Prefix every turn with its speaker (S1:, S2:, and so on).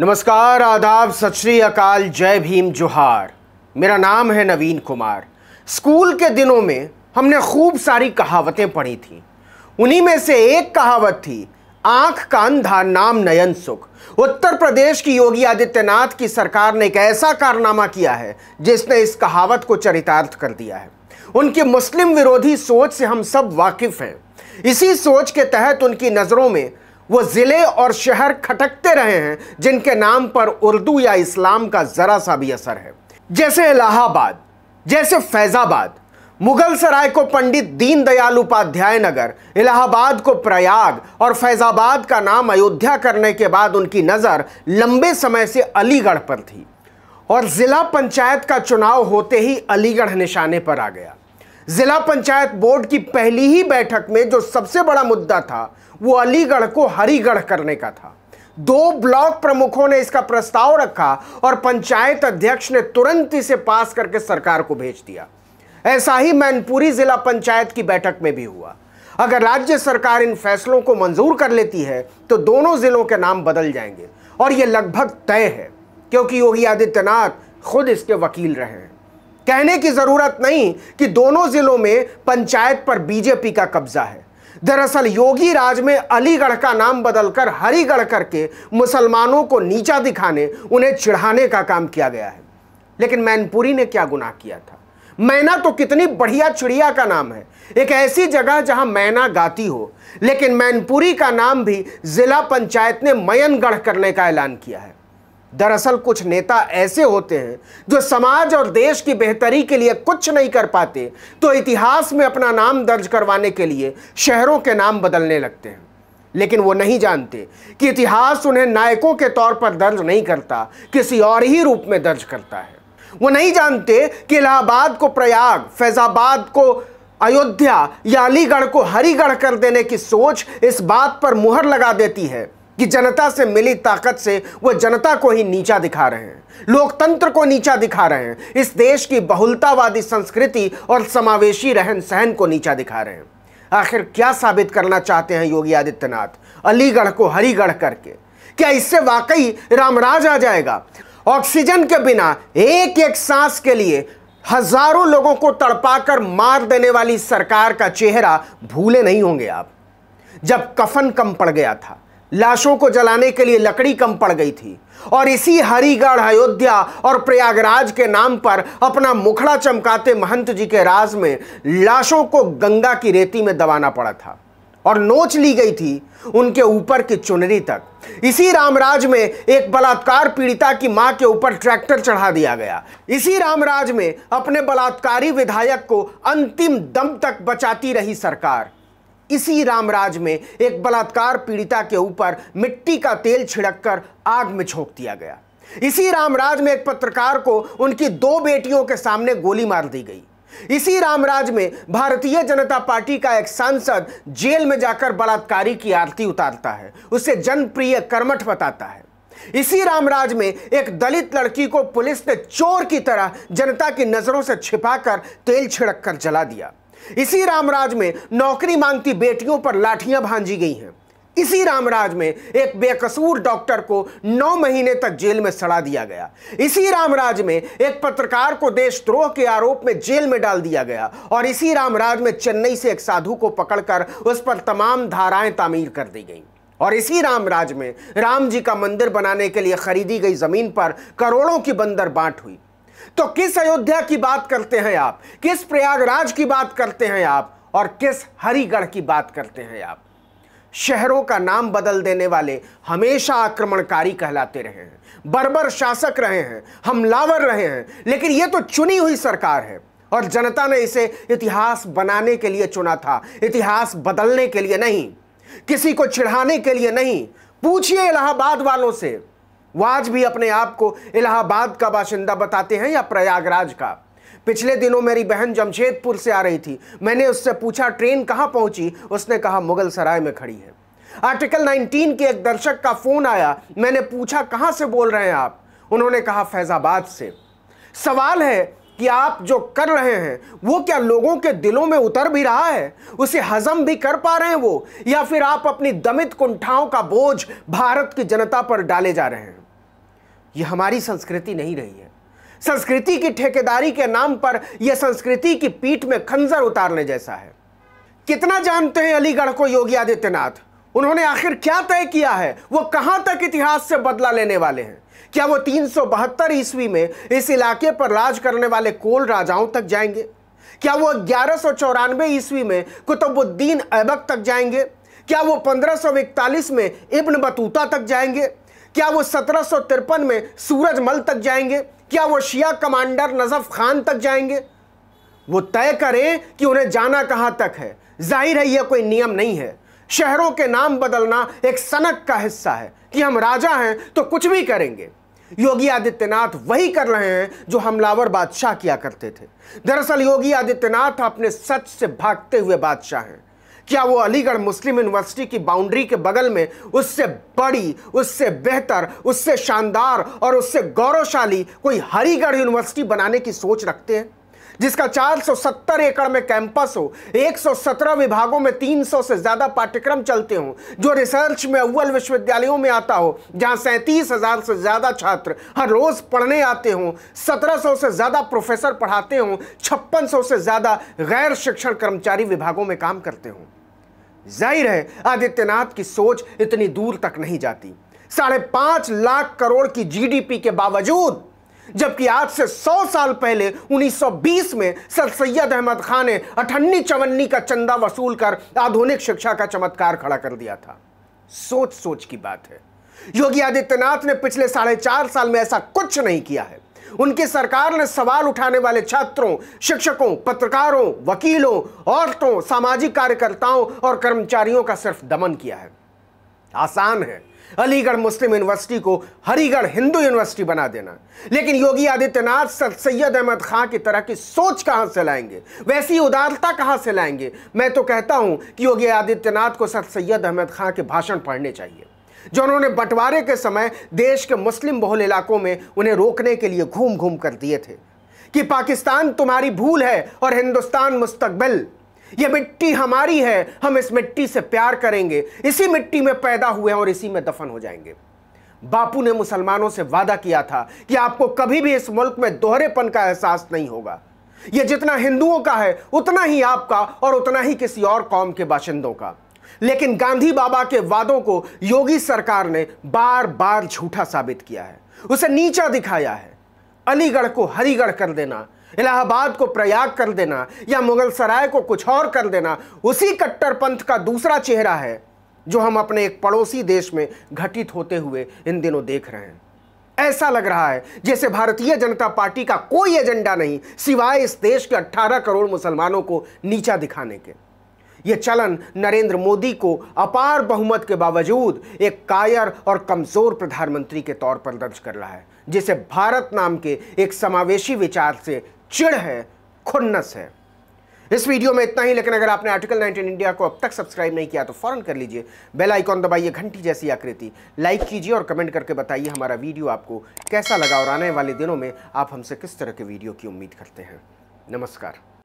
S1: नमस्कार आदाब सत श्री अकाल जय भीम जोहार मेरा नाम है नवीन कुमार स्कूल के दिनों में हमने खूब सारी कहावतें पढ़ी थी उन्हीं में से एक कहावत थी आंख का अंधा नाम नयन सुख उत्तर प्रदेश की योगी आदित्यनाथ की सरकार ने एक ऐसा कारनामा किया है जिसने इस कहावत को चरितार्थ कर दिया है उनकी मुस्लिम विरोधी सोच से हम सब वाकिफ हैं इसी सोच के तहत उनकी नज़रों में वो ज़िले और शहर खटकते रहे हैं जिनके नाम पर उर्दू या इस्लाम का ज़रा सा भी असर है जैसे इलाहाबाद जैसे फैज़ाबाद मुगल सराय को पंडित दीनदयाल उपाध्याय नगर इलाहाबाद को प्रयाग और फैज़ाबाद का नाम अयोध्या करने के बाद उनकी नज़र लंबे समय से अलीगढ़ पर थी और ज़िला पंचायत का चुनाव होते ही अलीगढ़ निशाने पर आ गया जिला पंचायत बोर्ड की पहली ही बैठक में जो सबसे बड़ा मुद्दा था वो अलीगढ़ को हरीगढ़ करने का था दो ब्लॉक प्रमुखों ने इसका प्रस्ताव रखा और पंचायत अध्यक्ष ने तुरंत इसे पास करके सरकार को भेज दिया ऐसा ही मैनपुरी जिला पंचायत की बैठक में भी हुआ अगर राज्य सरकार इन फैसलों को मंजूर कर लेती है तो दोनों जिलों के नाम बदल जाएंगे और ये लगभग तय है क्योंकि योगी आदित्यनाथ खुद इसके वकील रहे हैं कहने की जरूरत नहीं कि दोनों जिलों में पंचायत पर बीजेपी का कब्जा है दरअसल योगी राज में अलीगढ़ का नाम बदलकर हरीगढ़ करके मुसलमानों को नीचा दिखाने उन्हें चिढ़ाने का काम किया गया है लेकिन मैनपुरी ने क्या गुनाह किया था मैना तो कितनी बढ़िया चिड़िया का नाम है एक ऐसी जगह जहां मैना गाती हो लेकिन मैनपुरी का नाम भी जिला पंचायत ने मयनगढ़ करने का ऐलान किया है दरअसल कुछ नेता ऐसे होते हैं जो समाज और देश की बेहतरी के लिए कुछ नहीं कर पाते तो इतिहास में अपना नाम दर्ज करवाने के लिए शहरों के नाम बदलने लगते हैं लेकिन वो नहीं जानते कि इतिहास उन्हें नायकों के तौर पर दर्ज नहीं करता किसी और ही रूप में दर्ज करता है वो नहीं जानते कि इलाहाबाद को प्रयाग फैज़ाबाद को अयोध्या या अलीगढ़ को हरीगढ़ कर देने की सोच इस बात पर मुहर लगा देती है कि जनता से मिली ताकत से वो जनता को ही नीचा दिखा रहे हैं लोकतंत्र को नीचा दिखा रहे हैं इस देश की बहुलतावादी संस्कृति और समावेशी रहन सहन को नीचा दिखा रहे हैं आखिर क्या साबित करना चाहते हैं योगी आदित्यनाथ अलीगढ़ को हरीगढ़ करके क्या इससे वाकई रामराज आ जाएगा ऑक्सीजन के बिना एक एक सांस के लिए हजारों लोगों को तड़पाकर मार देने वाली सरकार का चेहरा भूले नहीं होंगे आप जब कफन कम पड़ गया था लाशों को जलाने के लिए लकड़ी कम पड़ गई थी और इसी हरिगढ़ अयोध्या और प्रयागराज के नाम पर अपना मुखड़ा चमकाते महंत जी के राज में लाशों को गंगा की रेती में दबाना पड़ा था और नोच ली गई थी उनके ऊपर की चुनरी तक इसी रामराज में एक बलात्कार पीड़िता की मां के ऊपर ट्रैक्टर चढ़ा दिया गया इसी रामराज में अपने बलात्कारी विधायक को अंतिम दम तक बचाती रही सरकार इसी रामराज में एक बलात्कार पीड़िता के ऊपर मिट्टी का तेल छिड़ककर आग में झोंक दिया गया इसी रामराज में एक पत्रकार को उनकी दो बेटियों के सामने गोली मार दी गई इसी रामराज में भारतीय जनता पार्टी का एक सांसद जेल में जाकर बलात्कारी की आरती उतारता है उसे जनप्रिय कर्मठ बताता है इसी रामराज में एक दलित लड़की को पुलिस ने चोर की तरह जनता की नजरों से छिपाकर तेल छिड़क कर जला दिया इसी रामराज में नौकरी मांगती बेटियों पर लाठियां भांजी गई हैं इसी रामराज में एक बेकसूर डॉक्टर को नौ महीने तक जेल में सड़ा दिया गया इसी रामराज में एक पत्रकार को देशद्रोह के आरोप में जेल में डाल दिया गया और इसी रामराज में चेन्नई से एक साधु को पकड़कर उस पर तमाम धाराएं तामीर कर दी गईं और इसी रामराज में राम जी का मंदिर बनाने के लिए खरीदी गई जमीन पर करोड़ों की बंदर बांट हुई तो किस अयोध्या की बात करते हैं आप किस प्रयागराज की बात करते हैं आप और किस हरिगढ़ की बात करते हैं आप शहरों का नाम बदल देने वाले हमेशा आक्रमणकारी कहलाते रहे हैं बर्बर शासक रहे हैं हमलावर रहे हैं लेकिन यह तो चुनी हुई सरकार है और जनता ने इसे इतिहास बनाने के लिए चुना था इतिहास बदलने के लिए नहीं किसी को चिढ़ाने के लिए नहीं पूछिए इलाहाबाद वालों से वो आज भी अपने आप को इलाहाबाद का बाशिंदा बताते हैं या प्रयागराज का पिछले दिनों मेरी बहन जमशेदपुर से आ रही थी मैंने उससे पूछा ट्रेन कहाँ पहुंची उसने कहा मुगल सराय में खड़ी है आर्टिकल 19 के एक दर्शक का फोन आया मैंने पूछा कहाँ से बोल रहे हैं आप उन्होंने कहा फैजाबाद से सवाल है कि आप जो कर रहे हैं वो क्या लोगों के दिलों में उतर भी रहा है उसे हजम भी कर पा रहे हैं वो या फिर आप अपनी दमित कुंठाओं का बोझ भारत की जनता पर डाले जा रहे हैं ये हमारी संस्कृति नहीं रही है संस्कृति की ठेकेदारी के नाम पर यह संस्कृति की पीठ में खंजर उतारने जैसा है कितना जानते हैं अलीगढ़ को योगी आदित्यनाथ उन्होंने आखिर क्या तय किया है वो कहां तक इतिहास से बदला लेने वाले हैं क्या वो तीन ईस्वी में इस इलाके पर राज करने वाले कोल राजाओं तक जाएंगे क्या वो ग्यारह ईस्वी में कुतुबुद्दीन ऐबक तक जाएंगे क्या वो पंद्रह में इब्न बतूता तक जाएंगे क्या वो सत्रह में सूरजमल तक जाएंगे क्या वो शिया कमांडर नजफ खान तक जाएंगे वो तय करें कि उन्हें जाना कहां तक है जाहिर है यह कोई नियम नहीं है शहरों के नाम बदलना एक सनक का हिस्सा है कि हम राजा हैं तो कुछ भी करेंगे योगी आदित्यनाथ वही कर रहे हैं जो हमलावर बादशाह किया करते थे दरअसल योगी आदित्यनाथ अपने सच से भागते हुए बादशाह हैं क्या वो अलीगढ़ मुस्लिम यूनिवर्सिटी की बाउंड्री के बगल में उससे बड़ी उससे बेहतर उससे शानदार और उससे गौरवशाली कोई हरिगढ़ यूनिवर्सिटी बनाने की सोच रखते हैं जिसका 470 एकड़ में कैंपस हो 117 विभागों में 300 से ज़्यादा पाठ्यक्रम चलते हों जो रिसर्च में अव्वल विश्वविद्यालयों में आता हो जहां सैंतीस हज़ार से ज़्यादा छात्र हर रोज़ पढ़ने आते हों 1700 से ज़्यादा प्रोफेसर पढ़ाते हों 5600 से ज़्यादा गैर शिक्षण कर्मचारी विभागों में काम करते हों जाहिर है आदित्यनाथ की सोच इतनी दूर तक नहीं जाती साढ़े पांच लाख करोड़ की जीडीपी के बावजूद जबकि आज से 100 साल पहले 1920 में सर सैयद अहमद खान ने अठन्नी चवन्नी का चंदा वसूल कर आधुनिक शिक्षा का चमत्कार खड़ा कर दिया था सोच सोच की बात है योगी आदित्यनाथ ने पिछले साढ़े चार साल में ऐसा कुछ नहीं किया है उनकी सरकार ने सवाल उठाने वाले छात्रों शिक्षकों पत्रकारों वकीलों औरतों सामाजिक कार्यकर्ताओं और कर्मचारियों का सिर्फ दमन किया है आसान है अलीगढ़ मुस्लिम यूनिवर्सिटी को हरीगढ़ हिंदू यूनिवर्सिटी बना देना लेकिन योगी आदित्यनाथ सर सैयद अहमद खां की तरह की सोच कहां से लाएंगे वैसी उदारता कहां से लाएंगे मैं तो कहता हूं कि योगी आदित्यनाथ को सर सैयद अहमद खां के भाषण पढ़ने चाहिए जो उन्होंने बंटवारे के समय देश के मुस्लिम बहुल इलाकों में उन्हें रोकने के लिए घूम घूम कर दिए थे कि पाकिस्तान तुम्हारी भूल है और हिंदुस्तान मुस्तकबिल ये मिट्टी हमारी है हम इस मिट्टी से प्यार करेंगे इसी मिट्टी में पैदा हुए हैं और इसी में दफन हो जाएंगे बापू ने मुसलमानों से वादा किया था कि आपको कभी भी इस मुल्क में दोहरेपन का एहसास नहीं होगा यह जितना हिंदुओं का है उतना ही आपका और उतना ही किसी और कौम के बाशिंदों का लेकिन गांधी बाबा के वादों को योगी सरकार ने बार बार झूठा साबित किया है उसे नीचा दिखाया है अलीगढ़ को हरीगढ़ कर देना इलाहाबाद को प्रयाग कर देना या मुगल सराय को कुछ और कर देना उसी कट्टरपंथ का दूसरा चेहरा है जो हम अपने एक पड़ोसी देश में घटित होते हुए इन दिनों देख रहे हैं ऐसा लग रहा है जैसे भारतीय जनता पार्टी का कोई एजेंडा नहीं सिवाय इस देश के 18 करोड़ मुसलमानों को नीचा दिखाने के ये चलन नरेंद्र मोदी को अपार बहुमत के बावजूद एक कायर और कमज़ोर प्रधानमंत्री के तौर पर दर्ज कर रहा है जिसे भारत नाम के एक समावेशी विचार से चिड़ है खुन्नस है इस वीडियो में इतना ही लेकिन अगर आपने आर्टिकल 19 इंडिया को अब तक सब्सक्राइब नहीं किया तो फौरन कर लीजिए बेल आइकॉन दबाइए घंटी जैसी आकृति लाइक कीजिए और कमेंट करके बताइए हमारा वीडियो आपको कैसा लगा और आने वाले दिनों में आप हमसे किस तरह के वीडियो की उम्मीद करते हैं नमस्कार